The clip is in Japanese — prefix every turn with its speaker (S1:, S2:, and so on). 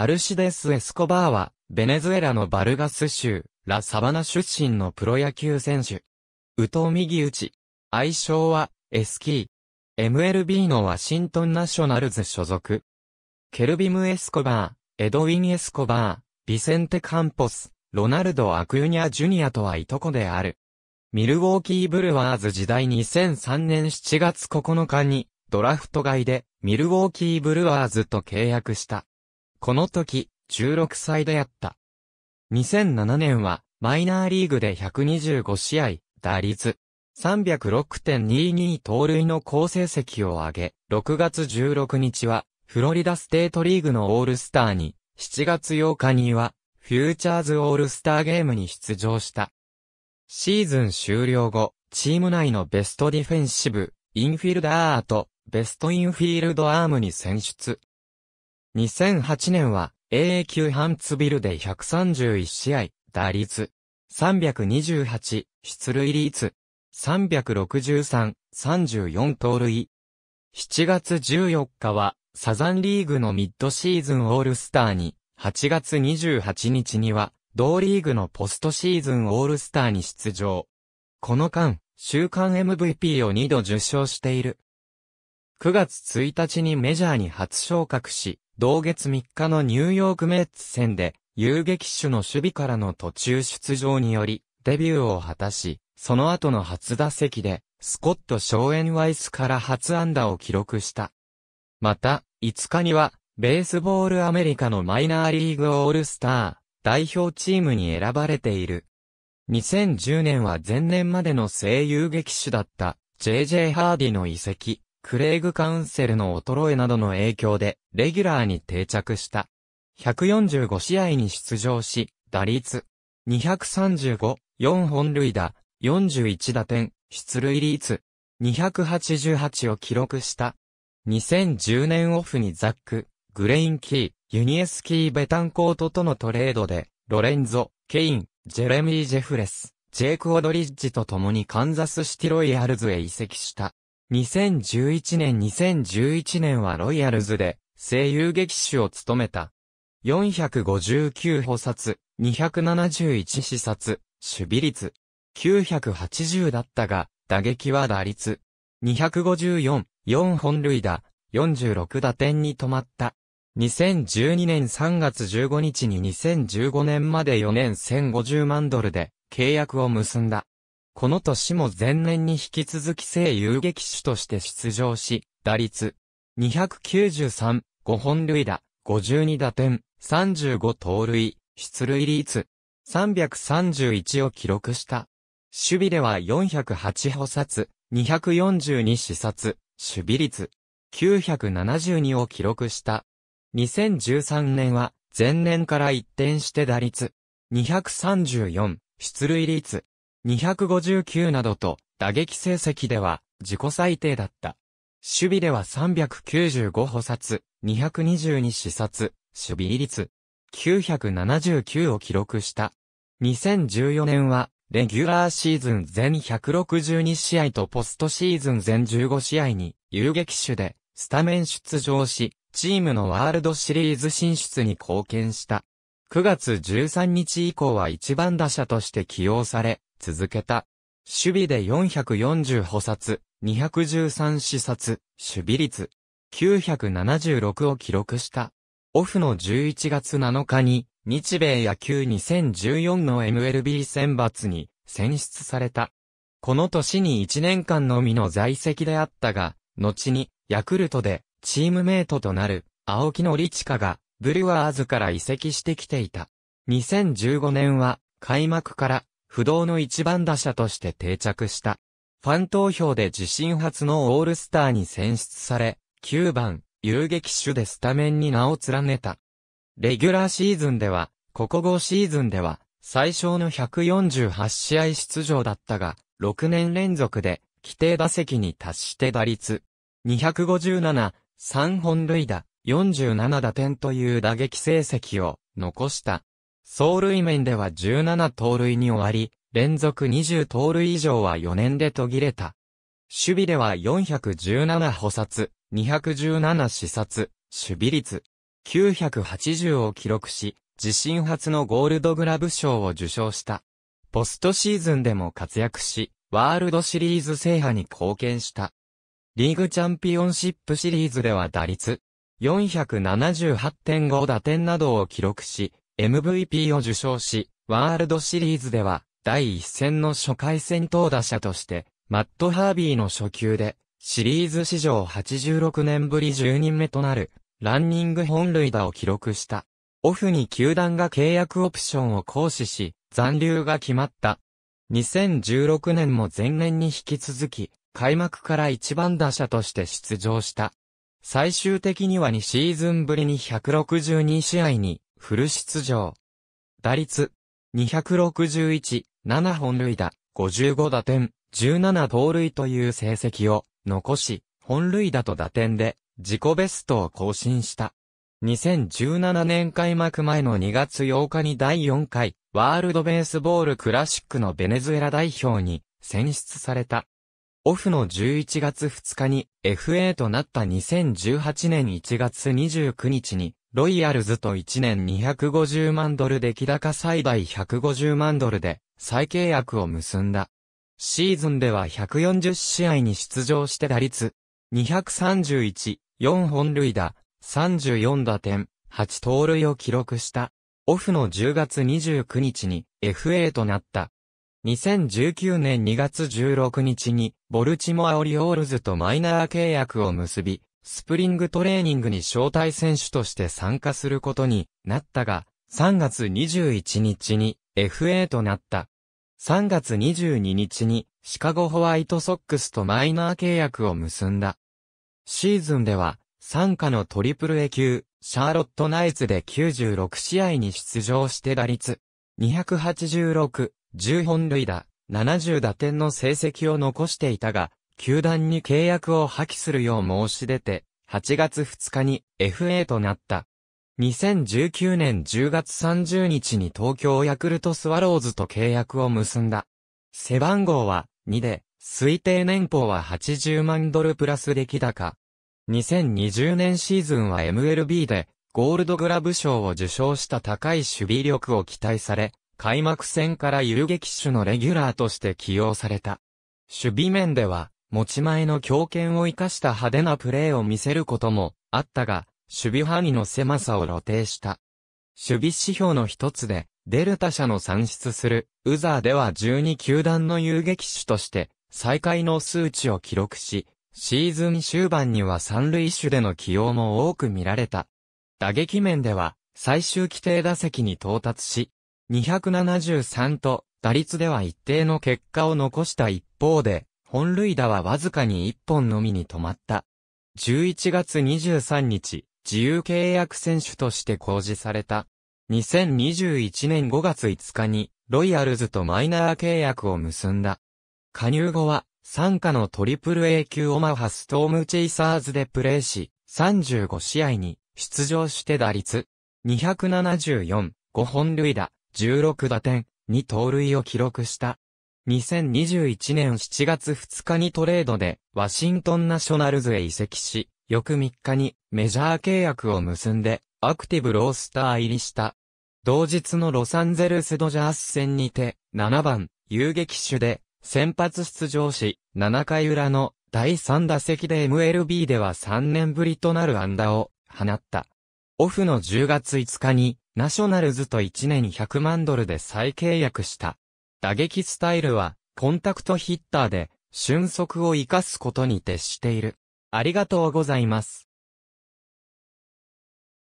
S1: アルシデス・エスコバーは、ベネズエラのバルガス州、ラ・サバナ出身のプロ野球選手。ウミ右打ち。愛称は、エスキー。MLB のワシントンナショナルズ所属。ケルビム・エスコバー、エドウィン・エスコバー、ビセンテ・カンポス、ロナルド・アクユニャ・ジュニアとはいとこである。ミルウォーキー・ブルワーズ時代2003年7月9日に、ドラフト外で、ミルウォーキー・ブルワーズと契約した。この時、16歳であった。2007年は、マイナーリーグで125試合、打率306.22盗塁の好成績を挙げ、6月16日は、フロリダステートリーグのオールスターに、7月8日には、フューチャーズオールスターゲームに出場した。シーズン終了後、チーム内のベストディフェンシブ、インフィールダーとベストインフィールドアームに選出。2008年は AA 級ハンツビルで131試合、打率328、出塁率363、34盗塁。7月14日はサザンリーグのミッドシーズンオールスターに、8月28日には同リーグのポストシーズンオールスターに出場。この間、週間 MVP を2度受賞している。9月1日にメジャーに初昇格し、同月3日のニューヨークメッツ戦で、遊撃手の守備からの途中出場により、デビューを果たし、その後の初打席で、スコット・ショーエン・ワイスから初安打を記録した。また、5日には、ベースボールアメリカのマイナーリーグオールスター、代表チームに選ばれている。2010年は前年までの声優劇手だった、JJ ハーディの遺跡、クレイグカウンセルの衰えなどの影響で、レギュラーに定着した。145試合に出場し、打率235、4本塁打、41打点、出塁率288を記録した。2010年オフにザック、グレインキー、ユニエスキー・ベタンコートとのトレードで、ロレンゾ、ケイン、ジェレミー・ジェフレス、ジェイク・オドリッジと共にカンザスシティロイヤルズへ移籍した。2011年2011年はロイヤルズで声優劇手を務めた。459補殺、271視察、守備率。980だったが、打撃は打率。254、4本塁打、46打点に止まった。2012年3月15日に2015年まで4年1050万ドルで契約を結んだ。この年も前年に引き続き正遊撃手として出場し、打率293、5本塁打、52打点、35盗塁、出塁率331を記録した。守備では408補殺、242視察、守備率972を記録した。2013年は前年から一転して打率234、出塁率259などと打撃成績では自己最低だった。守備では395補殺、222死殺、守備率979を記録した。2014年は、レギュラーシーズン全162試合とポストシーズン全15試合に遊撃手でスタメン出場し、チームのワールドシリーズ進出に貢献した。9月13日以降は一番打者として起用され、続けた。守備で440補殺、213視察、守備率、976を記録した。オフの11月7日に、日米野球2014の MLB 選抜に選出された。この年に1年間のみの在籍であったが、後に、ヤクルトで、チームメイトとなる、青木のリチカが、ブルワーズから移籍してきていた。2015年は、開幕から、不動の一番打者として定着した。ファン投票で自身初のオールスターに選出され、9番、遊撃手でスタメンに名を連ねた。レギュラーシーズンでは、ここ5シーズンでは、最小の148試合出場だったが、6年連続で、規定打席に達して打率、257、3本塁打、47打点という打撃成績を残した。走塁面では17盗塁に終わり、連続20盗塁以上は4年で途切れた。守備では417補殺、217視察、守備率、980を記録し、自身初のゴールドグラブ賞を受賞した。ポストシーズンでも活躍し、ワールドシリーズ制覇に貢献した。リーグチャンピオンシップシリーズでは打率、478.5打点などを記録し、MVP を受賞し、ワールドシリーズでは、第一戦の初回戦投打者として、マット・ハービーの初球で、シリーズ史上86年ぶり10人目となる、ランニング本塁打を記録した。オフに球団が契約オプションを行使し、残留が決まった。2016年も前年に引き続き、開幕から一番打者として出場した。最終的には2シーズンぶりに162試合にフル出場。打率、261、7本塁打、55打点、17盗塁という成績を残し、本塁打と打点で自己ベストを更新した。2017年開幕前の2月8日に第4回ワールドベースボールクラシックのベネズエラ代表に選出された。オフの11月2日に FA となった2018年1月29日にロイヤルズと1年250万ドル出来高最大150万ドルで再契約を結んだ。シーズンでは140試合に出場して打率231、4本塁打、34打点、8盗塁を記録した。オフの10月29日に FA となった。2019年2月16日にボルチモアオリオールズとマイナー契約を結び、スプリングトレーニングに招待選手として参加することになったが、3月21日に FA となった。3月22日にシカゴホワイトソックスとマイナー契約を結んだ。シーズンでは、参加のトリプル A 級、シャーロットナイツで96試合に出場して打率、286、10本塁打、70打点の成績を残していたが、球団に契約を破棄するよう申し出て、8月2日に FA となった。2019年10月30日に東京ヤクルトスワローズと契約を結んだ。背番号は2で、推定年俸は80万ドルプラス出来高。2020年シーズンは MLB でゴールドグラブ賞を受賞した高い守備力を期待され、開幕戦から遊撃手のレギュラーとして起用された。守備面では、持ち前の強肩を生かした派手なプレーを見せることもあったが、守備範囲の狭さを露呈した。守備指標の一つで、デルタ社の算出する、ウザーでは12球団の遊撃手として、最下位の数値を記録し、シーズン終盤には三塁手での起用も多く見られた。打撃面では、最終規定打席に到達し、273と打率では一定の結果を残した一方で、本塁打はわずかに1本のみに止まった。11月23日、自由契約選手として公示された。2021年5月5日に、ロイヤルズとマイナー契約を結んだ。加入後は、参加のトリプル A 級オマハストームチェイサーズでプレーし、35試合に出場して打率274、5本塁打、16打点、2盗塁を記録した。2021年7月2日にトレードで、ワシントンナショナルズへ移籍し、翌3日にメジャー契約を結んで、アクティブロースター入りした。同日のロサンゼルスドジャース戦にて、7番、遊撃手で、先発出場し、7回裏の第3打席で MLB では3年ぶりとなる安打を放った。オフの10月5日に、ナショナルズと1年100万ドルで再契約した。打撃スタイルは、コンタクトヒッターで、俊足を活かすことに徹している。ありがとうございます。